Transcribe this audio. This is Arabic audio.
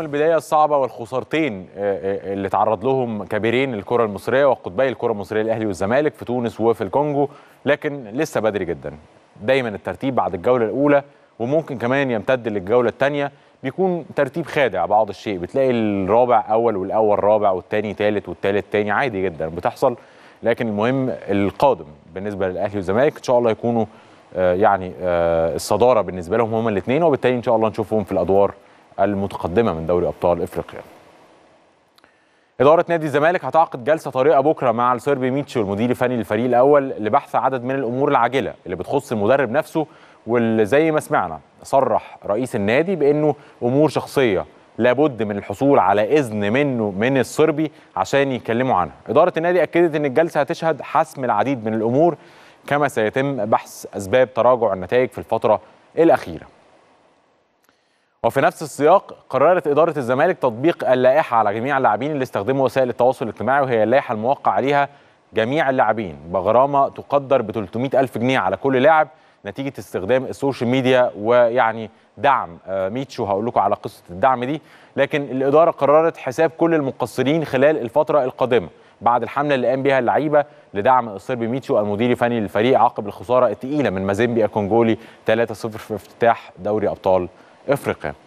البداية الصعبة والخسارتين آه، آه، آه، اللي تعرض لهم كبيرين الكرة المصرية وقطبي الكرة المصرية الأهلي والزمالك في تونس وفي الكونجو لكن لسه بدري جدا دايما الترتيب بعد الجولة الأولى وممكن كمان يمتد للجولة الثانية بيكون ترتيب خادع بعض الشيء بتلاقي الرابع أول والأول رابع والثاني ثالث والثالث ثاني عادي جدا بتحصل لكن المهم القادم بالنسبة للأهلي والزمالك إن شاء الله يكونوا يعني الصدارة بالنسبة لهم هما الاثنين وبالتالي إن شاء الله نشوفهم في الأدوار المتقدمة من دوري أبطال إفريقيا إدارة نادي الزمالك هتعقد جلسة طارئة بكرة مع الصربي ميتشي والمدير الفني للفريق الأول لبحث عدد من الأمور العاجلة اللي بتخص المدرب نفسه واللي زي ما سمعنا صرح رئيس النادي بأنه أمور شخصية لابد من الحصول على إذن منه من الصربي عشان يتكلموا عنها إدارة النادي أكدت أن الجلسة هتشهد حسم العديد من الأمور كما سيتم بحث أسباب تراجع النتائج في الفترة الأخيرة وفي نفس السياق قررت إدارة الزمالك تطبيق اللائحة على جميع اللاعبين اللي استخدموا وسائل التواصل الاجتماعي وهي اللائحة الموقع عليها جميع اللاعبين بغرامة تقدر ب 300 ألف جنيه على كل لاعب نتيجة استخدام السوشيال ميديا ويعني دعم آه، ميتشو هقول لكم على قصة الدعم دي لكن الإدارة قررت حساب كل المقصرين خلال الفترة القادمة بعد الحملة اللي قام بها اللعيبة لدعم الصربي بميتشو المدير الفني للفريق عقب الخسارة الثقيلة من مازيمبي الكونجولي 3-0 في افتتاح دوري أبطال افريقيا